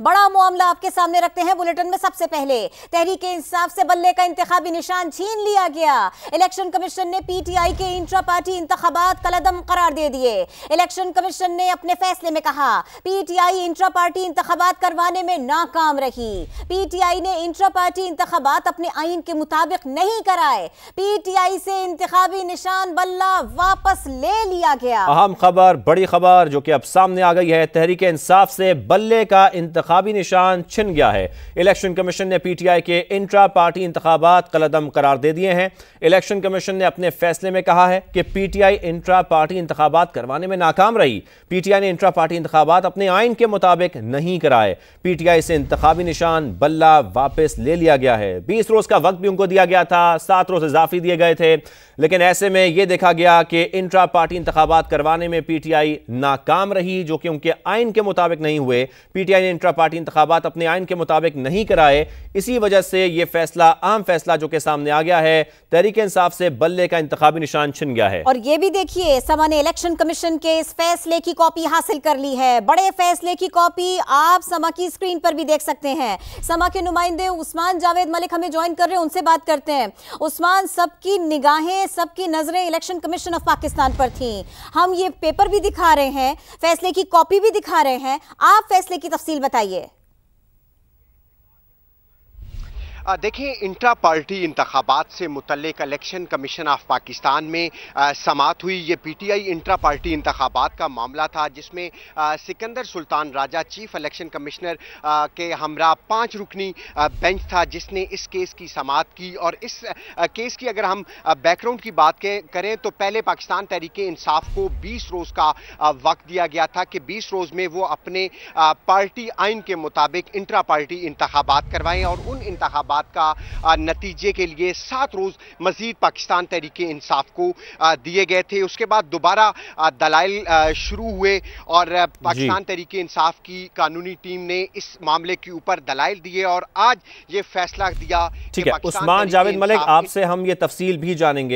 बड़ा मामला आपके सामने रखते हैं बुलेटिन में सबसे पहले तहरीक इंसाफ से बल्ले का इंतजामी निशान छीन लिया गया इलेक्शन कमीशन ने पीटीआई के इंट्रा पार्टी इंतबात कलदम करार दे दिए इलेक्शन कमीशन ने अपने फैसले में कहा पीटीआई इंट्रा पार्टी इंतबात करवाने में नाकाम रही पीटीआई ने इंट्रा पार्टी इंतबात अपने आइन के मुताबिक नहीं कराए पीटीआई से इंतजामी निशान बल्ला वापस ले लिया गया अहम खबर बड़ी खबर जो की अब सामने आ गई है तहरीक इंसाफ से बल्ले का इंतजाम इंतबी निशान छिन गया है इलेक्शन कमीशन ने पी टी आई के इंट्रा पार्टी इंतबात कलदम करार दे दिए हैं इलेक्शन कमीशन ने अपने फैसले में कहा है कि P T I intra party इंतबात करवाने में नाकाम रही पी टी आई ने इंट्रा पार्टी इंतबात अपने आइन के मुताबिक नहीं कराए पी टी आई से इंतबी निशान बल्ला वापस ले लिया गया है बीस रोज का वक्त भी उनको दिया गया था सात रोज इजाफी दिए गए थे लेकिन ऐसे में यह देखा गया कि इंट्रा पार्टी इंतबात करवाने में पी टी आई नाकाम रही जो कि उनके आइन के मुताबिक नहीं हुए पी टी आई ने इंट्रा पार्टी इंतबात अपने आयन के मुताबिक नहीं कराए इसी वजह से यह फैसला आम फैसला जो के सामने आ गया है तहरीक इंसाफ से बल्ले का इंतबी निशान छिन गया है और ये भी देखिए समा ने इलेक्शन कमीशन के इस फैसले की कॉपी हासिल कर ली है बड़े फैसले की कॉपी आप समा की स्क्रीन पर भी देख सकते हैं समा के नुमाइंदे उस्मान जावेद मलिक हमें ज्वाइन कर रहे हैं उनसे बात करते हैं उस्मान सबकी निगाहें सबकी नजरें इलेक्शन कमीशन ऑफ पाकिस्तान पर थी हम ये पेपर भी दिखा रहे हैं फैसले की कॉपी भी दिखा रहे हैं आप फैसले की तफसील बताए Yeah. देखें इंट्रा पार्टी इंतबात से मुतलक इलेक्शन कमीशन ऑफ पाकिस्तान में समात हुई ये पीटीआई इंट्रा पार्टी इंतबात का मामला था जिसमें Sikandar Sultan Raja chief election commissioner के हमरा पाँच रुकनी बेंच था जिसने इस केस की समात की और इस केस की अगर हम बैकग्राउंड की बात करें तो पहले पाकिस्तान तहरीक इंसाफ को बीस रोज़ का वक्त दिया गया था कि बीस रोज़ में वो अपने पार्टी आइन के मुताबिक इंट्रा पार्टी इंतबात करवाएँ और उन इंतबात बात का नतीजे के लिए सात रोज़ मजीद पाकिस्तान तहरीक इंसाफ को दिए गए थे उसके बाद दोबारा दलाइल शुरू हुए और पाकिस्तान तहरीक इंसाफ की कानूनी टीम ने इस मामले के ऊपर दलाइल दिए और आज ये फैसला दिया ठीक है उस्मान जावेद मलिक आपसे हम ये तफसील भी जानेंगे